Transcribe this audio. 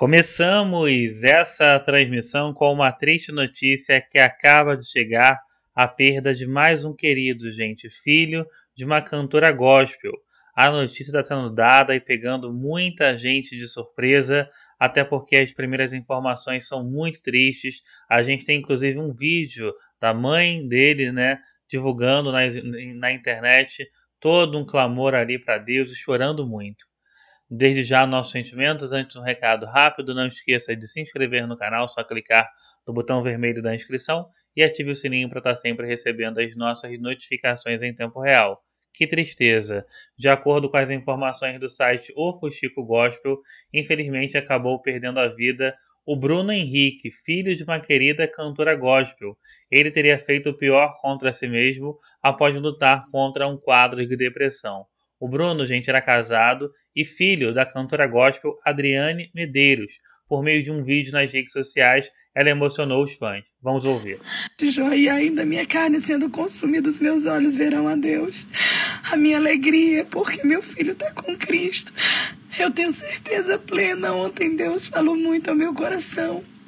Começamos essa transmissão com uma triste notícia que acaba de chegar a perda de mais um querido, gente, filho de uma cantora gospel. A notícia está sendo dada e pegando muita gente de surpresa, até porque as primeiras informações são muito tristes. A gente tem inclusive um vídeo da mãe dele, né, divulgando na, na internet todo um clamor ali para Deus, chorando muito. Desde já, nossos sentimentos. Antes, um recado rápido: não esqueça de se inscrever no canal, só clicar no botão vermelho da inscrição e ative o sininho para estar sempre recebendo as nossas notificações em tempo real. Que tristeza! De acordo com as informações do site O Fuxico Gospel, infelizmente acabou perdendo a vida o Bruno Henrique, filho de uma querida cantora gospel. Ele teria feito o pior contra si mesmo após lutar contra um quadro de depressão. O Bruno, gente, era casado e filho da cantora gospel Adriane Medeiros. Por meio de um vídeo nas redes sociais, ela emocionou os fãs. Vamos ouvir. De joia ainda minha carne sendo consumida, os meus olhos verão a Deus. A minha alegria porque meu filho está com Cristo. Eu tenho certeza plena. Ontem Deus falou muito ao meu coração.